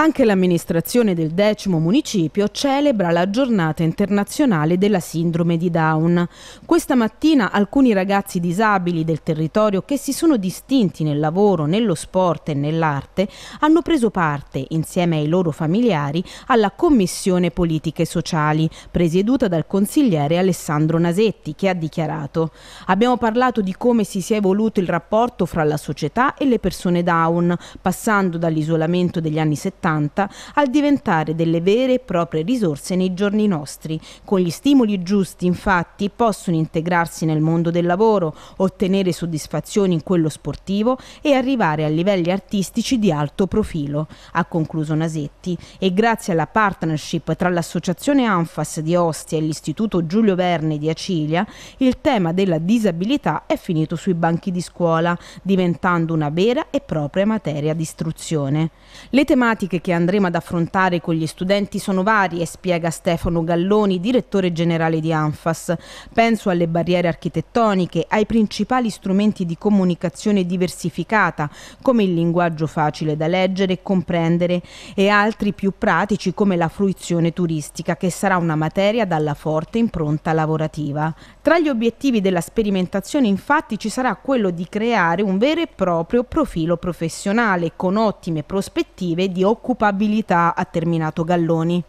Anche l'amministrazione del decimo municipio celebra la giornata internazionale della sindrome di Down. Questa mattina alcuni ragazzi disabili del territorio che si sono distinti nel lavoro, nello sport e nell'arte hanno preso parte, insieme ai loro familiari, alla Commissione Politiche Sociali, presieduta dal consigliere Alessandro Nasetti, che ha dichiarato Abbiamo parlato di come si sia evoluto il rapporto fra la società e le persone Down, passando dall'isolamento degli anni 70 Santa al diventare delle vere e proprie risorse nei giorni nostri. Con gli stimoli giusti, infatti, possono integrarsi nel mondo del lavoro, ottenere soddisfazioni in quello sportivo e arrivare a livelli artistici di alto profilo, ha concluso Nasetti. E grazie alla partnership tra l'associazione ANFAS di Ostia e l'istituto Giulio Verne di Acilia, il tema della disabilità è finito sui banchi di scuola, diventando una vera e propria materia di istruzione. Le tematiche tematiche che andremo ad affrontare con gli studenti sono varie, spiega Stefano Galloni, direttore generale di ANFAS. Penso alle barriere architettoniche, ai principali strumenti di comunicazione diversificata, come il linguaggio facile da leggere e comprendere, e altri più pratici come la fruizione turistica, che sarà una materia dalla forte impronta lavorativa. Tra gli obiettivi della sperimentazione, infatti, ci sarà quello di creare un vero e proprio profilo professionale con ottime prospettive di occupazione occupabilità ha terminato Galloni.